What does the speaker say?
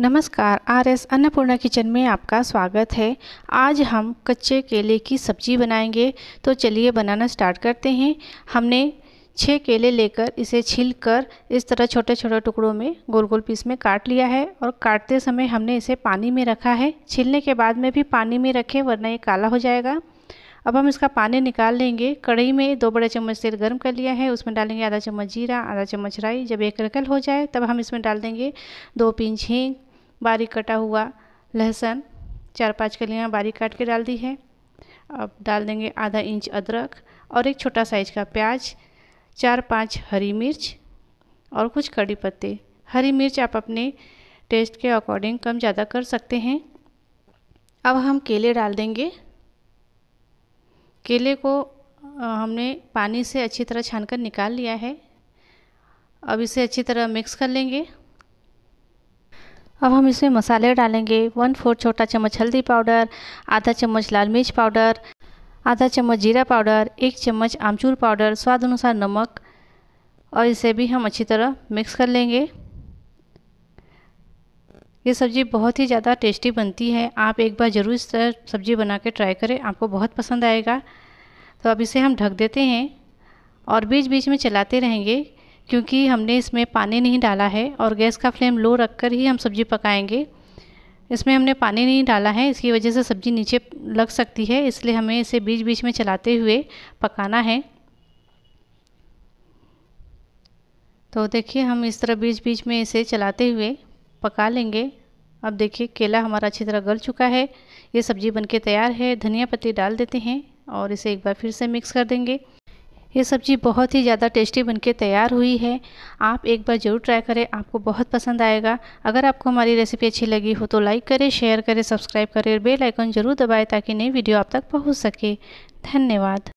नमस्कार R S Annapurna kitchen में आपका स्वागत है आज हम कच्चे केले की सब्जी बनाएंगे तो चलिए बनाना स्टार्ट करते हैं हमने छः केले लेकर इसे छील कर इस तरह छोटे छोटे टुकड़ों में गोल गोल पीस में काट लिया है और काटते समय हमने इसे पानी में रखा है छीलने के बाद में भी पानी में रखें वरना ये काला हो जाएगा अब हम इसका पानी निकाल लेंगे कढ़ाई में दो बड़े चम्मच तेल गर्म कर लिया है उसमें डालेंगे आधा चम्मच जीरा आधा चम्मच राई जब एक रकल हो जाए तब हम इसमें डाल देंगे दो पिंच हींग बारीक कटा हुआ लहसुन चार पांच कलियाँ बारीक काट के डाल दी है अब डाल देंगे आधा इंच अदरक और एक छोटा साइज का प्याज चार पांच हरी मिर्च और कुछ कड़ी पत्ते हरी मिर्च आप अपने टेस्ट के अकॉर्डिंग कम ज़्यादा कर सकते हैं अब हम केले डाल देंगे केले को हमने पानी से अच्छी तरह छानकर निकाल लिया है अब इसे अच्छी तरह मिक्स कर लेंगे अब हम इसमें मसाले डालेंगे वन फोर छोटा चम्मच हल्दी पाउडर आधा चम्मच लाल मिर्च पाउडर आधा चम्मच जीरा पाउडर एक चम्मच आमचूर पाउडर स्वाद अनुसार नमक और इसे भी हम अच्छी तरह मिक्स कर लेंगे ये सब्ज़ी बहुत ही ज़्यादा टेस्टी बनती है आप एक बार ज़रूर इस तरह सब्ज़ी बना के ट्राई करें आपको बहुत पसंद आएगा तो अब इसे हम ढक देते हैं और बीच बीच में चलाते रहेंगे क्योंकि हमने इसमें पानी नहीं डाला है और गैस का फ्लेम लो रख कर ही हम सब्ज़ी पकाएंगे इसमें हमने पानी नहीं डाला है इसकी वजह से सब्ज़ी नीचे लग सकती है इसलिए हमें इसे बीच बीच में चलाते हुए पकाना है तो देखिए हम इस तरह बीच बीच में इसे चलाते हुए पका लेंगे अब देखिए केला हमारा अच्छी तरह गल चुका है ये सब्ज़ी बनके तैयार है धनिया पत्ती डाल देते हैं और इसे एक बार फिर से मिक्स कर देंगे ये सब्ज़ी बहुत ही ज़्यादा टेस्टी बनके तैयार हुई है आप एक बार ज़रूर ट्राई करें आपको बहुत पसंद आएगा अगर आपको हमारी रेसिपी अच्छी लगी हो तो लाइक करें शेयर करें सब्सक्राइब करें और बेल आइकन ज़रूर दबाएं ताकि नई वीडियो आप तक पहुंच सके धन्यवाद